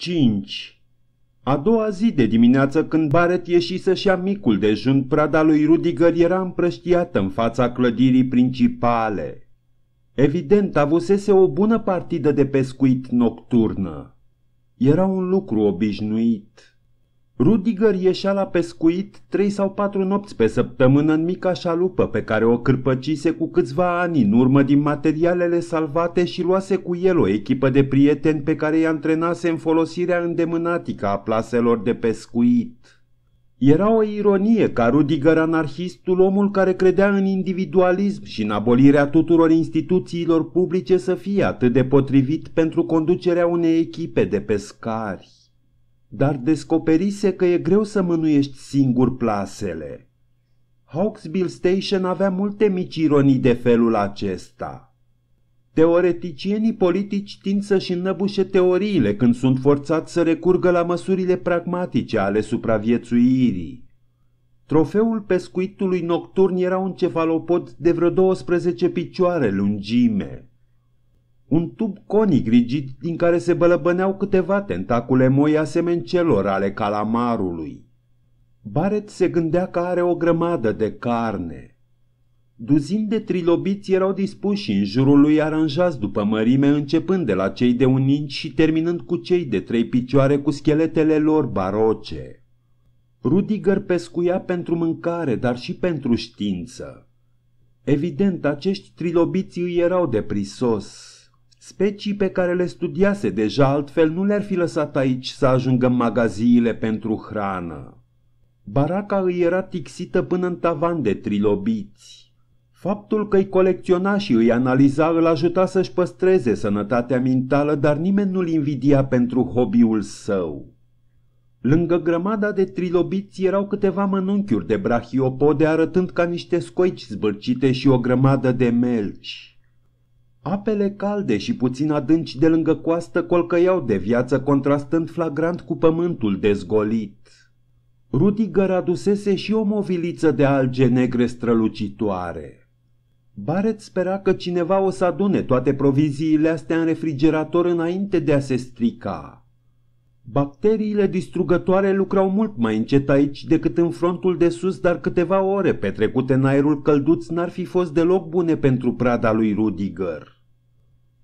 5. A doua zi de dimineață când Baret ieși să-și ia micul dejun, prada lui Rudiger era împrăștiată în fața clădirii principale. Evident, avusese o bună partidă de pescuit nocturnă. Era un lucru obișnuit. Rudiger ieșea la pescuit trei sau patru nopți pe săptămână în mica șalupă pe care o cârpăcise cu câțiva ani în urmă din materialele salvate și luase cu el o echipă de prieteni pe care i-a antrenase în folosirea îndemânatică a plaselor de pescuit. Era o ironie ca Rudiger anarhistul, omul care credea în individualism și în abolirea tuturor instituțiilor publice să fie atât de potrivit pentru conducerea unei echipe de pescari dar descoperise că e greu să mânuiești singur plasele. Hawksbill Station avea multe mici ironii de felul acesta. Teoreticienii politici tind să-și înnăbușe teoriile când sunt forțați să recurgă la măsurile pragmatice ale supraviețuirii. Trofeul pescuitului nocturn era un cefalopod de vreo 12 picioare lungime un tub conic rigid din care se bălăbăneau câteva tentacule moi asemeni celor ale calamarului. Baret se gândea că are o grămadă de carne. Duzin de trilobiți erau dispuși în jurul lui aranjați după mărime, începând de la cei de un inci și terminând cu cei de trei picioare cu scheletele lor baroce. Rudiger pescuia pentru mâncare, dar și pentru știință. Evident, acești trilobiți îi erau de prisos, Specii pe care le studiase deja, altfel nu le-ar fi lăsat aici să ajungă în magaziile pentru hrană. Baraca îi era tixită până în tavan de trilobiți. Faptul că îi colecționa și îi analiza îl ajuta să-și păstreze sănătatea mentală, dar nimeni nu-l invidia pentru hobby-ul său. Lângă grămada de trilobiți erau câteva mănunchiuri de brahiopode arătând ca niște scoici zbârcite și o grămadă de melci. Apele calde și puțin adânci de lângă coastă colcăiau de viață contrastând flagrant cu pământul dezgolit. Rudiger adusese și o moviliță de alge negre strălucitoare. Baret spera că cineva o să adune toate proviziile astea în refrigerator înainte de a se strica. Bacteriile distrugătoare lucrau mult mai încet aici decât în frontul de sus, dar câteva ore petrecute în aerul călduț n-ar fi fost deloc bune pentru prada lui Rudiger.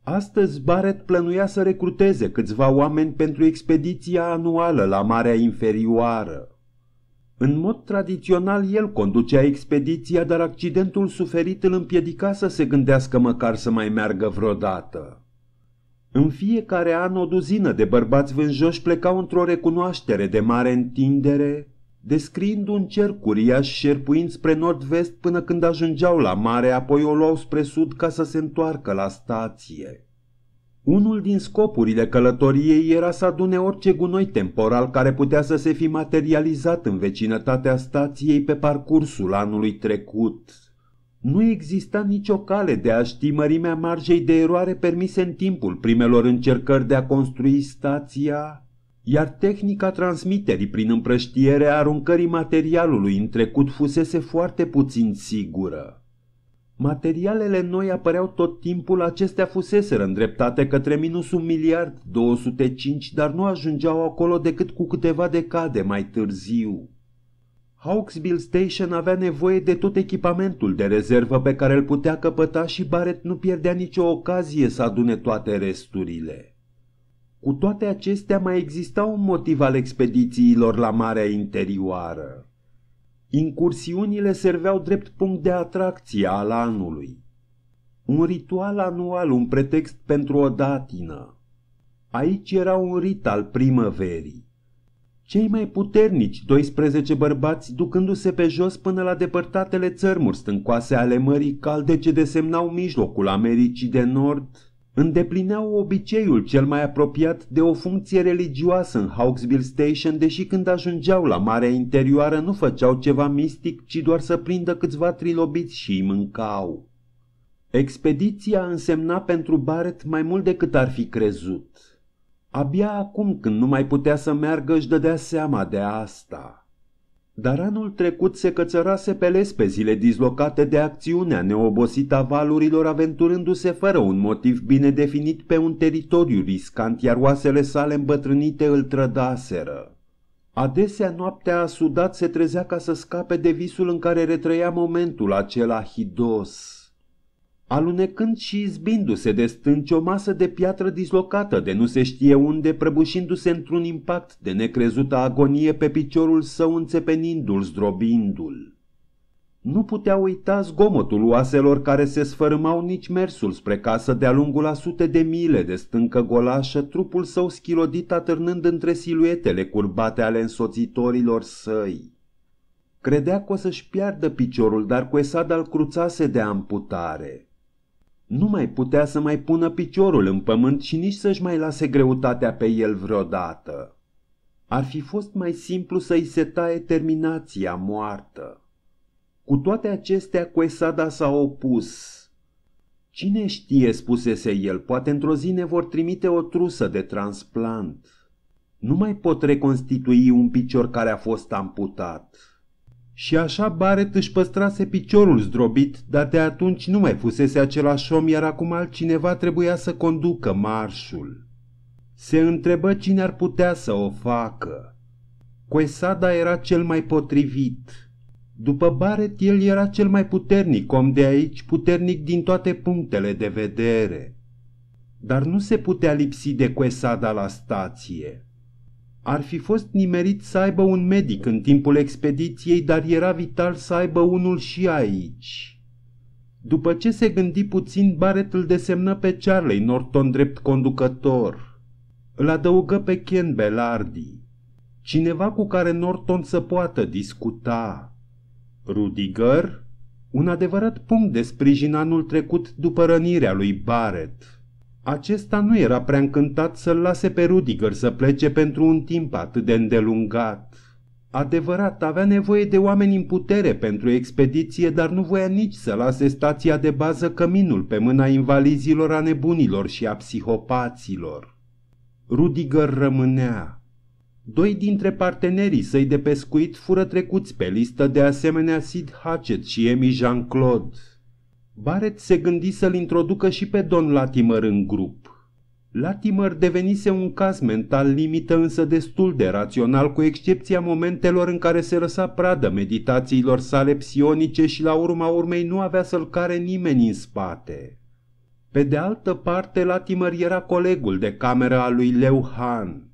Astăzi Barrett plănuia să recruteze câțiva oameni pentru expediția anuală la Marea Inferioară. În mod tradițional, el conducea expediția, dar accidentul suferit îl împiedica să se gândească măcar să mai meargă vreodată. În fiecare an o duzină de bărbați vânjoși plecau într-o recunoaștere de mare întindere, descriind un cerc uriaș șerpuind spre nord-vest până când ajungeau la mare, apoi o luau spre sud ca să se întoarcă la stație. Unul din scopurile călătoriei era să adune orice gunoi temporal care putea să se fi materializat în vecinătatea stației pe parcursul anului trecut. Nu exista nicio cale de a ști mărimea marjei de eroare permise în timpul primelor încercări de a construi stația, iar tehnica transmiterii prin împrăștiere a aruncării materialului în trecut fusese foarte puțin sigură. Materialele noi apăreau tot timpul, acestea fuseseră îndreptate către minus un miliard 205, dar nu ajungeau acolo decât cu câteva decade mai târziu. Hawksbill Station avea nevoie de tot echipamentul de rezervă pe care îl putea căpăta și Barrett nu pierdea nicio ocazie să adune toate resturile. Cu toate acestea mai exista un motiv al expedițiilor la Marea Interioară. Incursiunile serveau drept punct de atracție al anului. Un ritual anual, un pretext pentru o datină. Aici era un rit al primăverii. Cei mai puternici, 12 bărbați, ducându-se pe jos până la depărtatele țărmuri stâncoase ale mării calde ce desemnau mijlocul Americii de Nord, îndeplineau obiceiul cel mai apropiat de o funcție religioasă în Hawksville Station, deși când ajungeau la marea interioară nu făceau ceva mistic, ci doar să prindă câțiva trilobiți și îi mâncau. Expediția însemna pentru Barrett mai mult decât ar fi crezut. Abia acum când nu mai putea să meargă își dădea seama de asta. Dar anul trecut se cățărase pe zile dislocate de acțiunea neobosită a valurilor aventurându-se fără un motiv bine definit pe un teritoriu riscant, iar oasele sale îmbătrânite îl trădaseră. Adesea noaptea a sudat se trezea ca să scape de visul în care retrăia momentul acela hidos – alunecând și izbindu-se de stânci o masă de piatră dislocată de nu se știe unde, prăbușindu-se într-un impact de necrezută agonie pe piciorul său înțepenindu-l, zdrobindu-l. Nu putea uita zgomotul oaselor care se sfărâmau nici mersul spre casă de-a lungul a sute de mile de stâncă golașă, trupul său schilodit atârnând între siluetele curbate ale însoțitorilor săi. Credea că o să-și piardă piciorul, dar Cuesad al cruțase de amputare. Nu mai putea să mai pună piciorul în pământ și nici să-și mai lase greutatea pe el vreodată. Ar fi fost mai simplu să-i se taie terminația moartă. Cu toate acestea, Coesada s-a opus. Cine știe, spusese el, poate într-o zi ne vor trimite o trusă de transplant. Nu mai pot reconstitui un picior care a fost amputat. Și așa Baret își păstrase piciorul zdrobit, dar de atunci nu mai fusese același om, iar acum altcineva trebuia să conducă marșul. Se întrebă cine ar putea să o facă. Coesada era cel mai potrivit. După Baret, el era cel mai puternic om de aici, puternic din toate punctele de vedere. Dar nu se putea lipsi de Coesada la stație. Ar fi fost nimerit să aibă un medic în timpul expediției, dar era vital să aibă unul și aici. După ce se gândi puțin, Barrett îl desemnă pe Charlie Norton drept conducător. Îl adăugă pe Ken Belardi. Cineva cu care Norton să poată discuta. Rudiger? Un adevărat punct de sprijin anul trecut după rănirea lui Barrett. Acesta nu era prea încântat să-l lase pe Rudiger să plece pentru un timp atât de îndelungat. Adevărat, avea nevoie de oameni în putere pentru expediție, dar nu voia nici să lase stația de bază căminul pe mâna invalizilor, a nebunilor și a psihopaților. Rudiger rămânea. Doi dintre partenerii săi de pescuit fură trecuți pe listă de asemenea Sid Hatchet și Emi Jean-Claude. Barrett se gândi să-l introducă și pe Don Latimer în grup. Latimer devenise un caz mental limită însă destul de rațional, cu excepția momentelor în care se lăsa pradă meditațiilor sale psionice și la urma urmei nu avea să-l care nimeni în spate. Pe de altă parte, Latimer era colegul de cameră a lui Leu Han.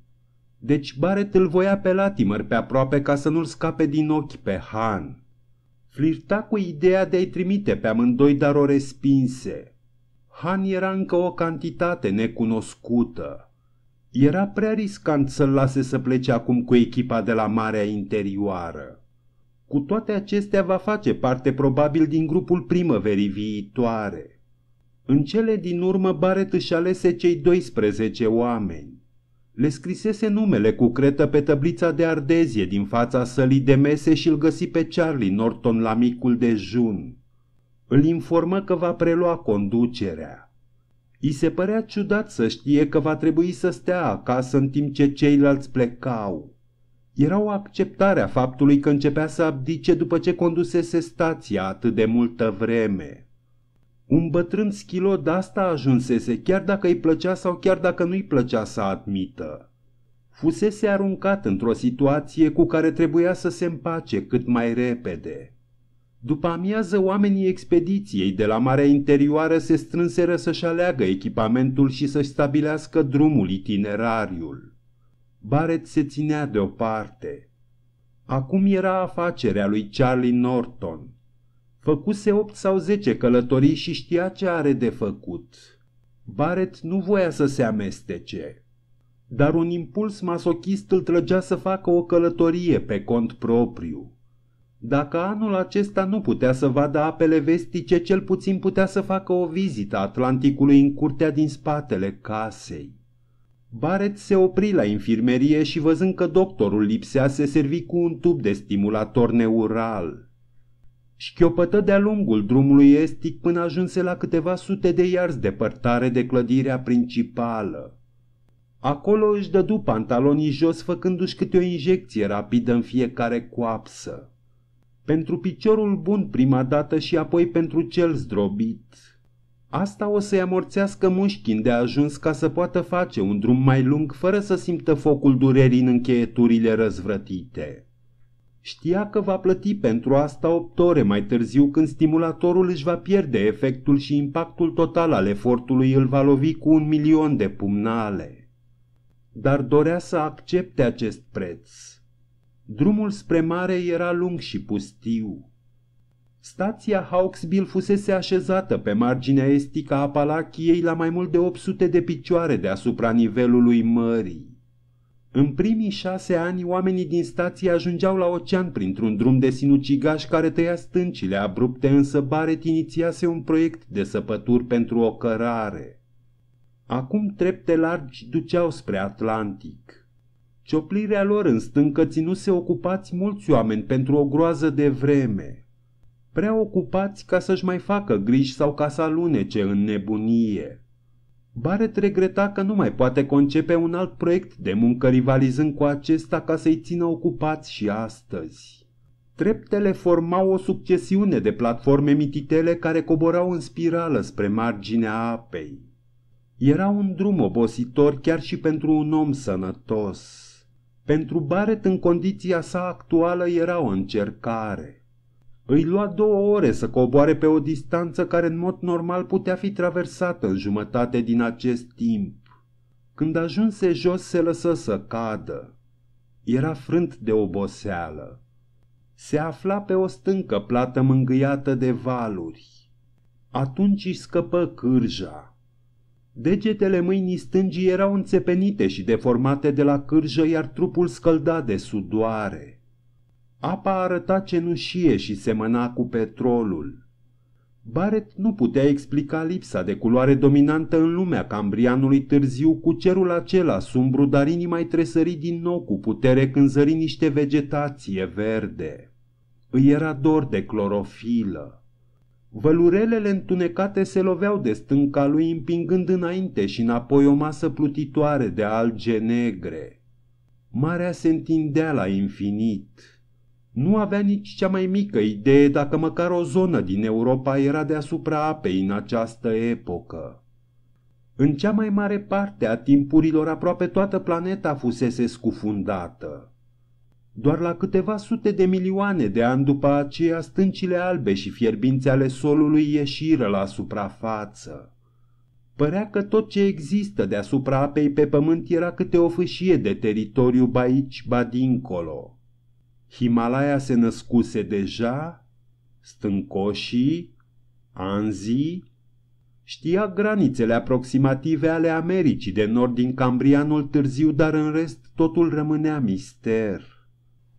Deci Barrett îl voia pe Latimer pe aproape ca să nu-l scape din ochi pe Han. Flirta cu ideea de a-i trimite pe amândoi, dar o respinse. Han era încă o cantitate necunoscută. Era prea riscant să-l lase să plece acum cu echipa de la Marea Interioară. Cu toate acestea va face parte probabil din grupul primăverii viitoare. În cele din urmă Baret își alese cei 12 oameni. Le scrisese numele cu cretă pe tăblița de ardezie din fața sălii de mese și îl găsi pe Charlie Norton la micul dejun. Îl informă că va prelua conducerea. I se părea ciudat să știe că va trebui să stea acasă în timp ce ceilalți plecau. Era o acceptare a faptului că începea să abdice după ce condusese stația atât de multă vreme. Un bătrân de asta ajunsese, chiar dacă îi plăcea sau chiar dacă nu-i plăcea să admită. Fusese aruncat într-o situație cu care trebuia să se împace cât mai repede. După amiază, oamenii expediției de la Marea Interioară se strânseră să-și aleagă echipamentul și să-și stabilească drumul, itinerariul. Baret se ținea deoparte. Acum era afacerea lui Charlie Norton. Făcuse opt sau zece călătorii și știa ce are de făcut. Baret nu voia să se amestece. Dar un impuls masochist îl trăgea să facă o călătorie pe cont propriu. Dacă anul acesta nu putea să vadă apele vestice, cel puțin putea să facă o vizită Atlanticului în curtea din spatele casei. Baret se opri la infirmerie și văzând că doctorul lipsea, se servi cu un tub de stimulator neural șchiopătă de-a lungul drumului estic până ajunse la câteva sute de iarzi departare de clădirea principală. Acolo își dădu pantalonii jos făcându-și câte o injecție rapidă în fiecare coapsă. Pentru piciorul bun prima dată și apoi pentru cel zdrobit. Asta o să-i amorțească mușchin de ajuns ca să poată face un drum mai lung fără să simtă focul durerii în încheieturile răzvrătite. Știa că va plăti pentru asta 8 ore mai târziu când stimulatorul își va pierde efectul și impactul total al efortului îl va lovi cu un milion de pumnale. Dar dorea să accepte acest preț. Drumul spre mare era lung și pustiu. Stația Hawksbill fusese așezată pe marginea estică a Palachiei la mai mult de 800 de picioare deasupra nivelului mării. În primii șase ani, oamenii din stație ajungeau la ocean printr-un drum de sinucigaș care tăia stâncile abrupte, însă Baret inițiase un proiect de săpături pentru o cărare. Acum trepte largi duceau spre Atlantic. Cioplirea lor în stâncă ținuse ocupați mulți oameni pentru o groază de vreme. Prea ocupați ca să-și mai facă griji sau ca să alunece în nebunie. Barrett regreta că nu mai poate concepe un alt proiect de muncă rivalizând cu acesta ca să-i țină ocupați și astăzi. Treptele formau o succesiune de platforme mititele care coborau în spirală spre marginea apei. Era un drum obositor chiar și pentru un om sănătos. Pentru Baret în condiția sa actuală era o încercare – îi lua două ore să coboare pe o distanță care în mod normal putea fi traversată în jumătate din acest timp. Când ajunse jos, se lăsă să cadă. Era frânt de oboseală. Se afla pe o stâncă plată mângâiată de valuri. Atunci își scăpă cârja. Degetele mâinii stângii erau înțepenite și deformate de la cârjă, iar trupul scălda de sudoare. Apa arăta cenușie și semăna cu petrolul. Baret nu putea explica lipsa de culoare dominantă în lumea cambrianului târziu cu cerul acela sumbru, dar inima mai tresări din nou cu putere când zări niște vegetație verde. Îi era dor de clorofilă. Vălurelele întunecate se loveau de stânca lui împingând înainte și înapoi o masă plutitoare de alge negre. Marea se întindea la infinit. Nu avea nici cea mai mică idee dacă măcar o zonă din Europa era deasupra apei în această epocă. În cea mai mare parte a timpurilor aproape toată planeta fusese scufundată. Doar la câteva sute de milioane de ani după aceea, stâncile albe și fierbințe ale solului ieșiră la suprafață. Părea că tot ce există deasupra apei pe pământ era câte o fâșie de teritoriu ba aici, ba dincolo. Himalaya se născuse deja, stâncoșii, anzii, știa granițele aproximative ale Americii de nord din Cambrianul târziu, dar în rest totul rămânea mister.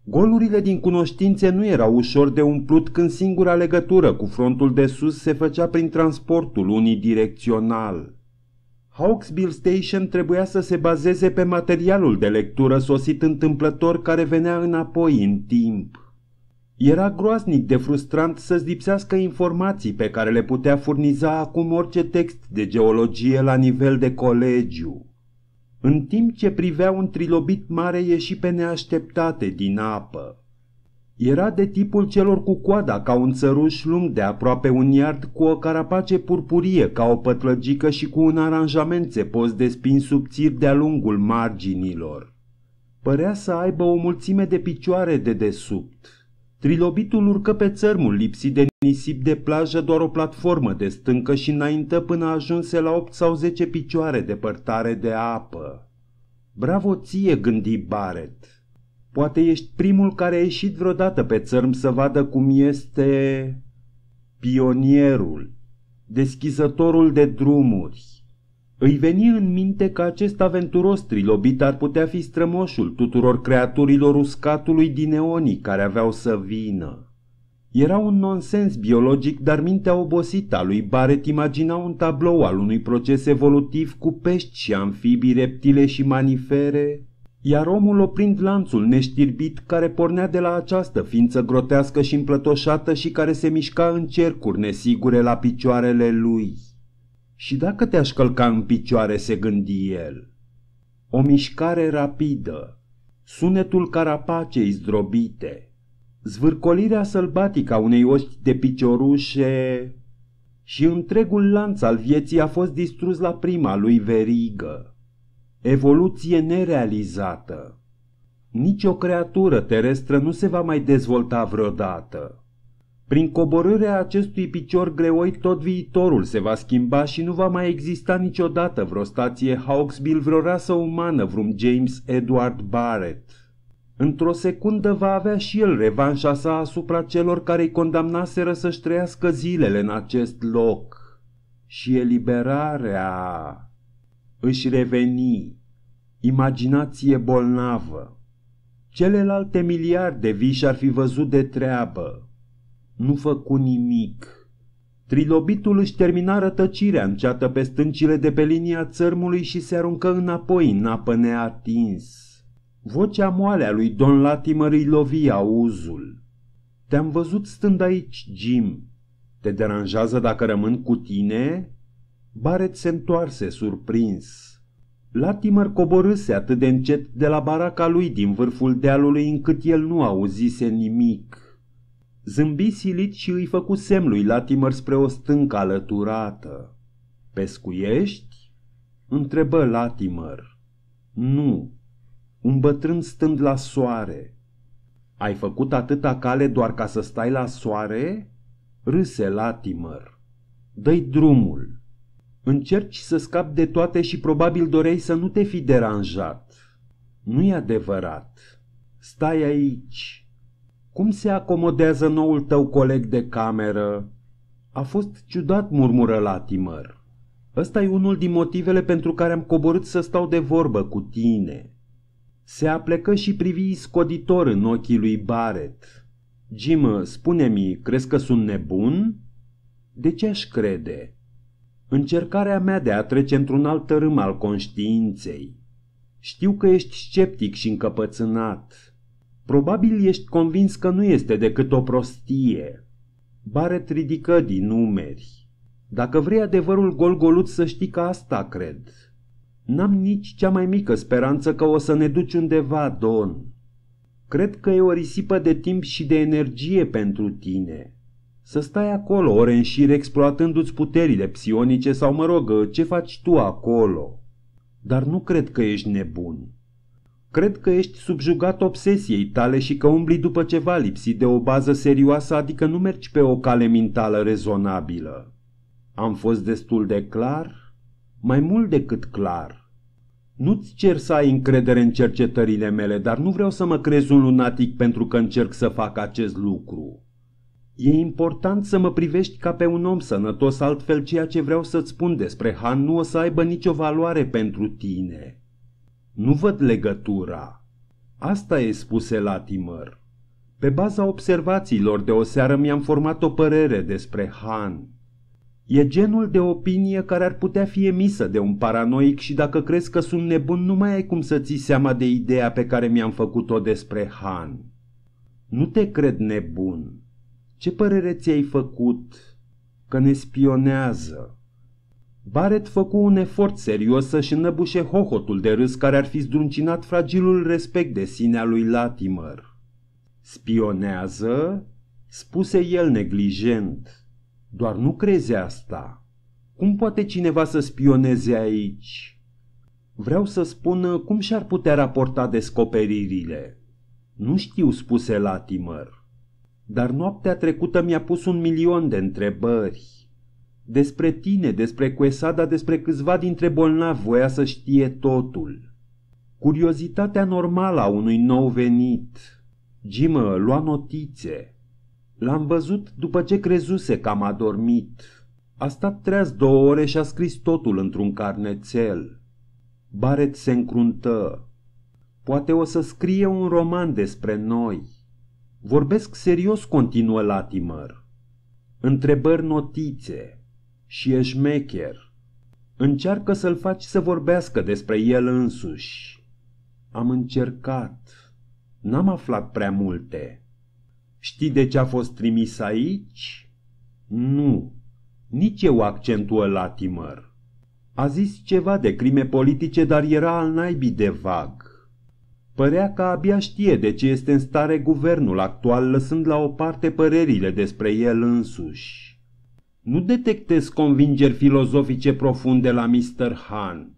Golurile din cunoștințe nu erau ușor de umplut când singura legătură cu frontul de sus se făcea prin transportul unidirecțional. Hawksbill Station trebuia să se bazeze pe materialul de lectură sosit întâmplător care venea înapoi în timp. Era groaznic de frustrant să-ți lipsească informații pe care le putea furniza acum orice text de geologie la nivel de colegiu. În timp ce privea un trilobit mare ieși pe neașteptate din apă. Era de tipul celor cu coada ca un țăruș lung de aproape un iard cu o carapace purpurie ca o pătlăgică și cu un aranjament țepos de spin subțiri de-a lungul marginilor. Părea să aibă o mulțime de picioare de desubt. Trilobitul urcă pe țărmul lipsit de nisip de plajă doar o platformă de stâncă și înaintă până ajunse la 8 sau 10 picioare departare de apă. Bravo ție, gândi Barrett. Poate ești primul care a ieșit vreodată pe țărm să vadă cum este pionierul, deschizătorul de drumuri. Îi veni în minte că acest aventuros trilobit ar putea fi strămoșul tuturor creaturilor uscatului din eonii care aveau să vină. Era un nonsens biologic, dar mintea obosită a lui Barrett imagina un tablou al unui proces evolutiv cu pești și amfibii, reptile și manifere, iar omul oprind lanțul neștirbit care pornea de la această ființă grotească și împlătoșată și care se mișca în cercuri nesigure la picioarele lui. Și dacă te-aș călca în picioare, se gândi el. O mișcare rapidă, sunetul carapacei zdrobite, zvârcolirea sălbatică a unei oști de piciorușe și întregul lanț al vieții a fost distrus la prima lui verigă. Evoluție nerealizată. Nici o creatură terestră nu se va mai dezvolta vreodată. Prin coborârea acestui picior greoi tot viitorul se va schimba și nu va mai exista niciodată vreo stație Hawksbill, vreo rasă umană, vreun James Edward Barrett. Într-o secundă va avea și el revanșa sa asupra celor care îi condamnaseră să-și trăiască zilele în acest loc. Și eliberarea își reveni, imaginație bolnavă. Celelalte miliarde vii și-ar fi văzut de treabă. Nu făcu nimic. Trilobitul își termina rătăcirea înceată pe stâncile de pe linia țărmului și se aruncă înapoi în apă neatins. Vocea moale a lui Don Latimer îi lovi auzul. Te-am văzut stând aici, Jim. Te deranjează dacă rămân cu tine? Baret se întoarse surprins. Latimer coborâse atât de încet de la baraca lui din vârful dealului încât el nu auzise nimic. Zâmbi silit și îi făcu semn lui Latimer spre o stâncă alăturată. Pescuiești? Întrebă Latimer. Nu. Un bătrân stând la soare. Ai făcut atâta cale doar ca să stai la soare? Râse Latimer. Dă-i drumul. Încerci să scapi de toate și probabil dorei să nu te fi deranjat. Nu-i adevărat. Stai aici. Cum se acomodează noul tău coleg de cameră? A fost ciudat, murmură Latimer. Ăsta e unul din motivele pentru care am coborât să stau de vorbă cu tine. Se aplecă și privi scoditor în ochii lui Baret. Jim, spune-mi, crezi că sunt nebun? De ce aș crede? Încercarea mea de a trece într-un alt tărâm al conștiinței. Știu că ești sceptic și încăpățânat. Probabil ești convins că nu este decât o prostie. Baret ridică din numeri. Dacă vrei adevărul golgolut să știi că asta cred. N-am nici cea mai mică speranță că o să ne duci undeva, Don. Cred că e o risipă de timp și de energie pentru tine. Să stai acolo ore în șir exploatându-ți puterile psionice sau, mă rog, ce faci tu acolo? Dar nu cred că ești nebun. Cred că ești subjugat obsesiei tale și că umbli după ceva lipsit de o bază serioasă, adică nu mergi pe o cale mentală rezonabilă. Am fost destul de clar? Mai mult decât clar. Nu-ți cer să ai încredere în cercetările mele, dar nu vreau să mă crezi un lunatic pentru că încerc să fac acest lucru. E important să mă privești ca pe un om sănătos, altfel ceea ce vreau să-ți spun despre Han nu o să aibă nicio valoare pentru tine. Nu văd legătura. Asta e spuse Latimer. Pe baza observațiilor de o seară mi-am format o părere despre Han. E genul de opinie care ar putea fi emisă de un paranoic și dacă crezi că sunt nebun, nu mai ai cum să ții seama de ideea pe care mi-am făcut-o despre Han. Nu te cred nebun. Ce părere ți-ai făcut că ne spionează? Baret făcu un efort serios să-și înăbușe hohotul de râs care ar fi zdruncinat fragilul respect de sinea lui Latimer. Spionează? spuse el neglijent. Doar nu crezi asta. Cum poate cineva să spioneze aici? Vreau să spun cum și-ar putea raporta descoperirile. Nu știu, spuse Latimer. Dar noaptea trecută mi-a pus un milion de întrebări. Despre tine, despre Cuesada, despre câțiva dintre bolnavi voia să știe totul. Curiozitatea normală a unui nou venit. Jimă lua notițe. L-am văzut după ce crezuse că am adormit. A stat treaz două ore și a scris totul într-un carnețel. Baret se încruntă. Poate o să scrie un roman despre noi. Vorbesc serios, continuă Latimer. Întrebări notițe. Și eșmecher. Încearcă să-l faci să vorbească despre el însuși. Am încercat. N-am aflat prea multe. Știi de ce a fost trimis aici? Nu. Nici eu accentuă Latimer. A zis ceva de crime politice, dar era al naibii de vag. Părea că abia știe de ce este în stare guvernul actual, lăsând la o parte părerile despre el însuși. Nu detectez convingeri filozofice profunde la Mr. Han.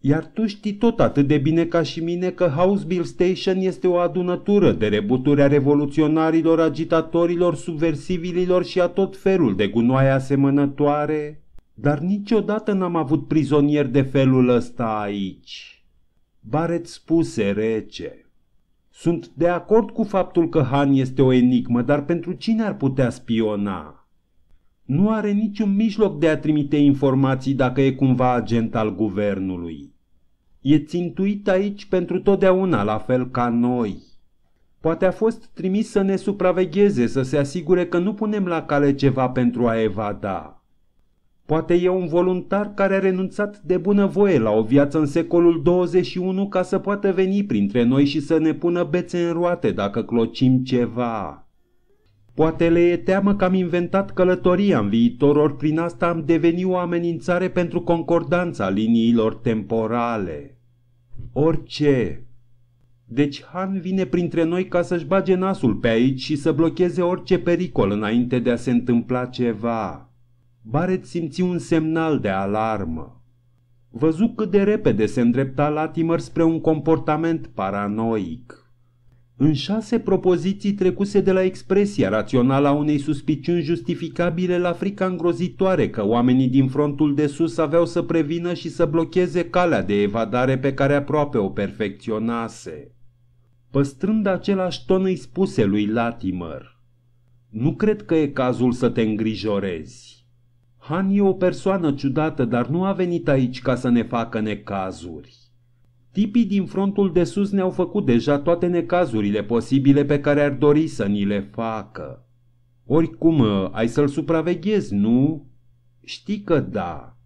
Iar tu știi tot atât de bine ca și mine că House Bill Station este o adunătură de rebuturi a revoluționarilor, agitatorilor, subversivilor și a tot felul de gunoaie asemănătoare, dar niciodată n-am avut prizonieri de felul ăsta aici. Baret spuse rece. Sunt de acord cu faptul că Han este o enigmă, dar pentru cine ar putea spiona? Nu are niciun mijloc de a trimite informații dacă e cumva agent al guvernului. E țintuit aici pentru totdeauna, la fel ca noi. Poate a fost trimis să ne supravegheze, să se asigure că nu punem la cale ceva pentru a evada. Poate e un voluntar care a renunțat de bună voie la o viață în secolul 21 ca să poată veni printre noi și să ne pună bețe în roate dacă clocim ceva. Poate le e teamă că am inventat călătoria în viitor, ori prin asta am devenit o amenințare pentru concordanța liniilor temporale. Orice. Deci Han vine printre noi ca să-și bage nasul pe aici și să blocheze orice pericol înainte de a se întâmpla ceva. Baret simți un semnal de alarmă. Văzu cât de repede se îndrepta Latimer spre un comportament paranoic. În șase propoziții trecuse de la expresia rațională a unei suspiciuni justificabile la frica îngrozitoare că oamenii din frontul de sus aveau să prevină și să blocheze calea de evadare pe care aproape o perfecționase. Păstrând același ton îi spuse lui Latimer, Nu cred că e cazul să te îngrijorezi. Han e o persoană ciudată, dar nu a venit aici ca să ne facă necazuri. Tipii din frontul de sus ne-au făcut deja toate necazurile posibile pe care ar dori să ni le facă. Oricum, ă, ai să-l supraveghezi, nu? Știi că da.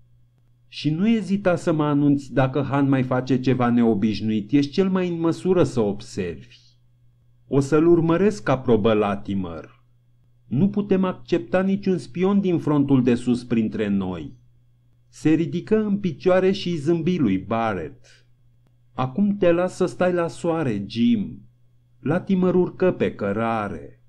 Și nu ezita să mă anunți dacă Han mai face ceva neobișnuit, ești cel mai în măsură să observi. O să-l urmăresc ca probă Latimer. Nu putem accepta niciun spion din frontul de sus printre noi. Se ridică în picioare și zâmbi lui Barrett. Acum te las să stai la soare, Jim. Latimer urcă pe cărare.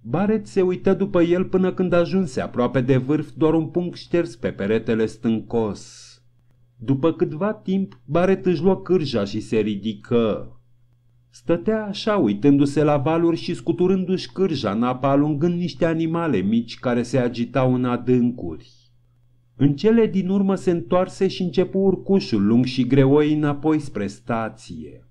Barrett se uită după el până când ajunse aproape de vârf doar un punct șters pe peretele stâncos. După câtva timp, Barrett își luă cârja și se ridică. Stătea așa, uitându-se la valuri și scuturându-și cârja în apă, alungând niște animale mici care se agitau în adâncuri. În cele din urmă se întoarse și începu urcușul lung și greoi înapoi spre stație.